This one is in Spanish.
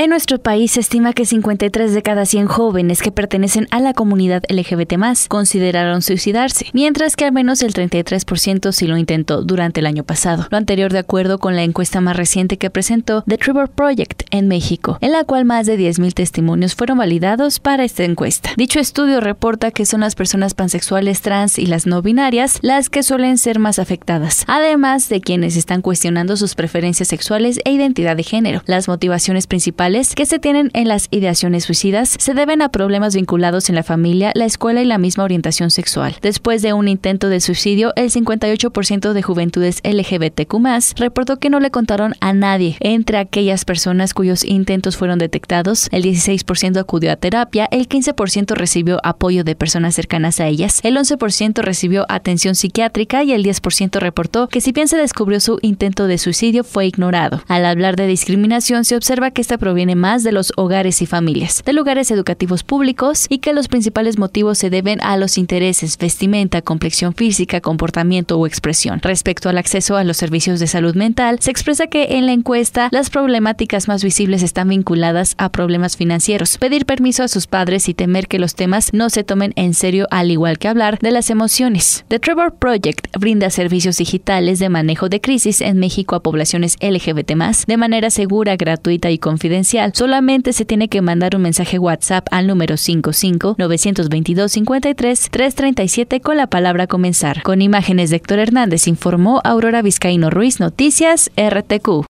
En nuestro país se estima que 53 de cada 100 jóvenes que pertenecen a la comunidad LGBT consideraron suicidarse, mientras que al menos el 33% sí lo intentó durante el año pasado. Lo anterior de acuerdo con la encuesta más reciente que presentó The Trevor Project en México, en la cual más de 10.000 testimonios fueron validados para esta encuesta. Dicho estudio reporta que son las personas pansexuales, trans y las no binarias las que suelen ser más afectadas, además de quienes están cuestionando sus preferencias sexuales e identidad de género. Las motivaciones principales que se tienen en las ideaciones suicidas se deben a problemas vinculados en la familia, la escuela y la misma orientación sexual. Después de un intento de suicidio, el 58% de juventudes LGBTQ reportó que no le contaron a nadie. Entre aquellas personas cuyos intentos fueron detectados, el 16% acudió a terapia, el 15% recibió apoyo de personas cercanas a ellas, el 11% recibió atención psiquiátrica y el 10% reportó que si bien se descubrió su intento de suicidio fue ignorado. Al hablar de discriminación se observa que esta provincia viene más de los hogares y familias, de lugares educativos públicos y que los principales motivos se deben a los intereses, vestimenta, complexión física, comportamiento o expresión. Respecto al acceso a los servicios de salud mental, se expresa que en la encuesta las problemáticas más visibles están vinculadas a problemas financieros, pedir permiso a sus padres y temer que los temas no se tomen en serio al igual que hablar de las emociones. The Trevor Project brinda servicios digitales de manejo de crisis en México a poblaciones LGBT+, de manera segura, gratuita y confidencial Solamente se tiene que mandar un mensaje WhatsApp al número 55 922 53 337 con la palabra comenzar. Con imágenes de Héctor Hernández informó Aurora Vizcaíno Ruiz Noticias RTQ.